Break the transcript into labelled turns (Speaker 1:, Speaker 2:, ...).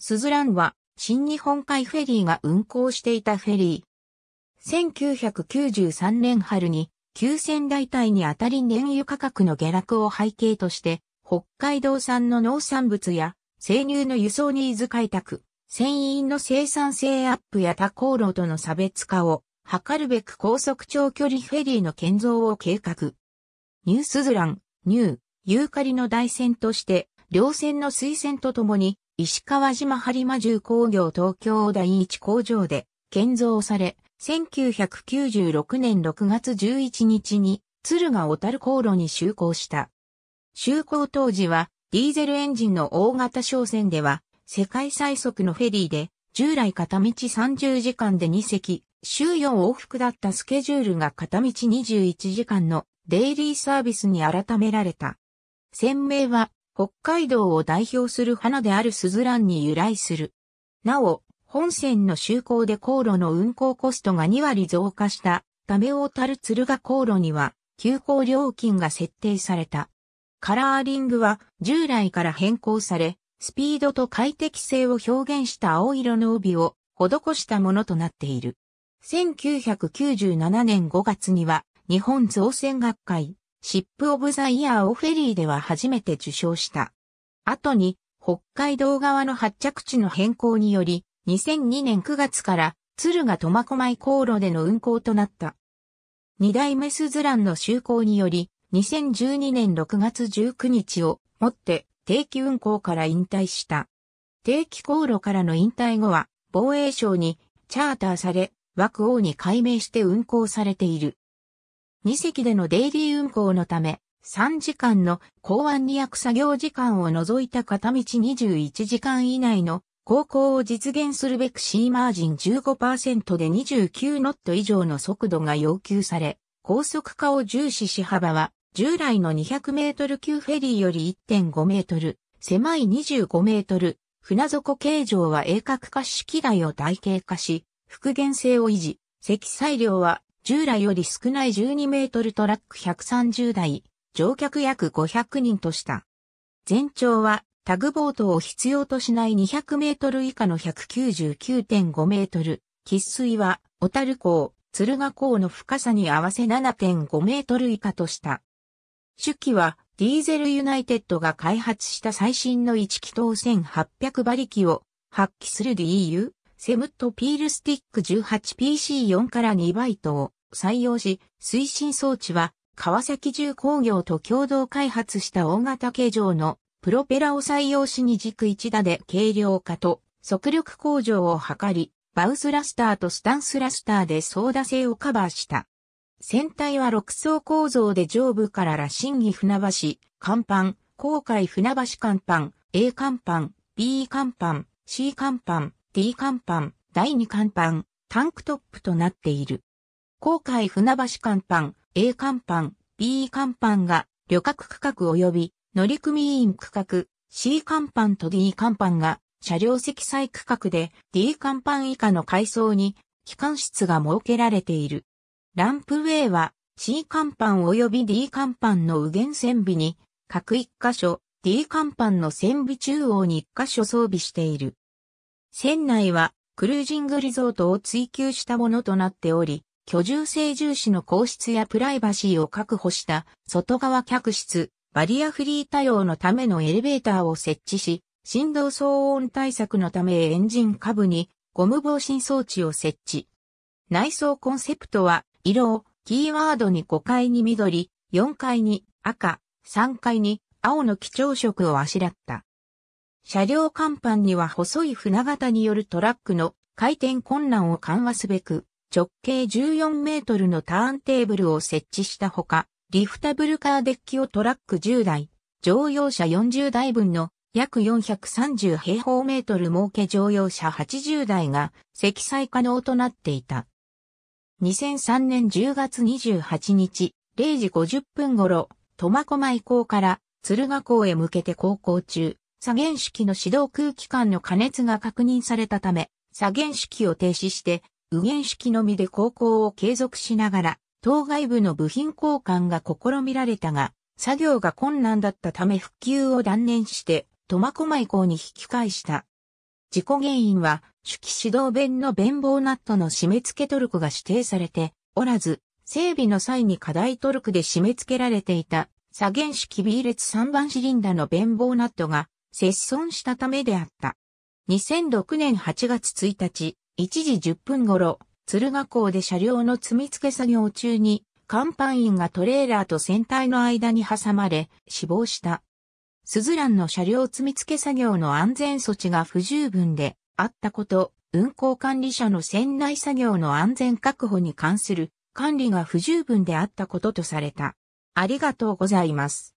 Speaker 1: スズランは、新日本海フェリーが運航していたフェリー。1993年春に、9 0代替台にあたり燃油価格の下落を背景として、北海道産の農産物や、生乳の輸送ニーズ開拓、船員の生産性アップや多航路との差別化を、図るべく高速長距離フェリーの建造を計画。ニュースズラン、ニュー、ユーカリの大船として、両船の推薦とともに、石川島播磨重工業東京第一工場で建造され、1996年6月11日に鶴が小樽航路に就航した。就航当時はディーゼルエンジンの大型商船では世界最速のフェリーで従来片道30時間で2隻、週4往復だったスケジュールが片道21時間のデイリーサービスに改められた。船名は北海道を代表する花であるスズランに由来する。なお、本線の就航で航路の運行コストが2割増加したため小樽鶴ヶ航路には急行料金が設定された。カラーリングは従来から変更され、スピードと快適性を表現した青色の帯を施したものとなっている。1997年5月には日本造船学会シップ・オブ・ザ・イヤーをフェリーでは初めて受賞した。後に、北海道側の発着地の変更により、2002年9月から鶴が苫小牧航路での運航となった。二代目スズランの就航により、2012年6月19日をもって定期運航から引退した。定期航路からの引退後は、防衛省にチャーターされ、枠王に改名して運航されている。2隻でのデイリー運行のため、3時間の港湾利役作業時間を除いた片道21時間以内の航行を実現するべくシーマージン15%で29ノット以上の速度が要求され、高速化を重視し幅は従来の200メートル級フェリーより1.5メートル、狭い25メートル、船底形状は鋭角化式台を台形化し、復元性を維持、積載量は従来より少ない12メートルトラック130台、乗客約500人とした。全長はタグボートを必要としない200メートル以下の199.5メートル。喫水は、小樽港、鶴ヶ港の深さに合わせ7.5メートル以下とした。初期は、ディーゼルユナイテッドが開発した最新の1気筒1800馬力を発揮する DU セムットピールスティック 18PC4 から2バイトを採用し、推進装置は川崎重工業と共同開発した大型形状のプロペラを採用しに軸一打で軽量化と速力向上を図り、バウスラスターとスタンスラスターで操舵性をカバーした。船体は6層構造で上部から羅針儀船橋、甲板、航海船橋甲板、A 甲板、B 甲板、C 甲板、D 甲板、第2甲板、タンクトップとなっている。航海船橋甲板、A 甲板、B 甲板が旅客区画及び乗組員区画、C 甲板と D 甲板が車両積載区画で D 甲板以下の階層に機関室が設けられている。ランプウェイは C 甲板及び D 甲板の右舷線尾に各1箇所、D 甲板の線尾中央に1箇所装備している。船内はクルージングリゾートを追求したものとなっており、居住性重視の皇室やプライバシーを確保した外側客室、バリアフリー対応のためのエレベーターを設置し、振動騒音対策のためエンジン下部にゴム防振装置を設置。内装コンセプトは、色をキーワードに5階に緑、4階に赤、3階に青の基調色をあしらった。車両甲板には細い船型によるトラックの回転困難を緩和すべく、直径14メートルのターンテーブルを設置したほか、リフタブルカーデッキをトラック10台、乗用車40台分の約430平方メートル儲け乗用車80台が積載可能となっていた。2003年10月28日0時50分頃、苫小牧港から鶴ヶ港へ向けて航行中、左原式の指導空気管の加熱が確認されたため、左原式を停止して、右原式のみで航行を継続しながら、当該部の部品交換が試みられたが、作業が困難だったため復旧を断念して、苫小牧港に引き返した。事故原因は、主機指導弁の弁棒ナットの締め付けトルクが指定されておらず、整備の際に課題トルクで締め付けられていた、左原式 B 列3番シリンダの弁棒ナットが接損したためであった。2006年8月1日、1時10分頃、鶴ヶ港で車両の積み付け作業中に、甲板員がトレーラーと船体の間に挟まれ、死亡した。スズランの車両積み付け作業の安全措置が不十分であったこと、運航管理者の船内作業の安全確保に関する管理が不十分であったこととされた。ありがとうございます。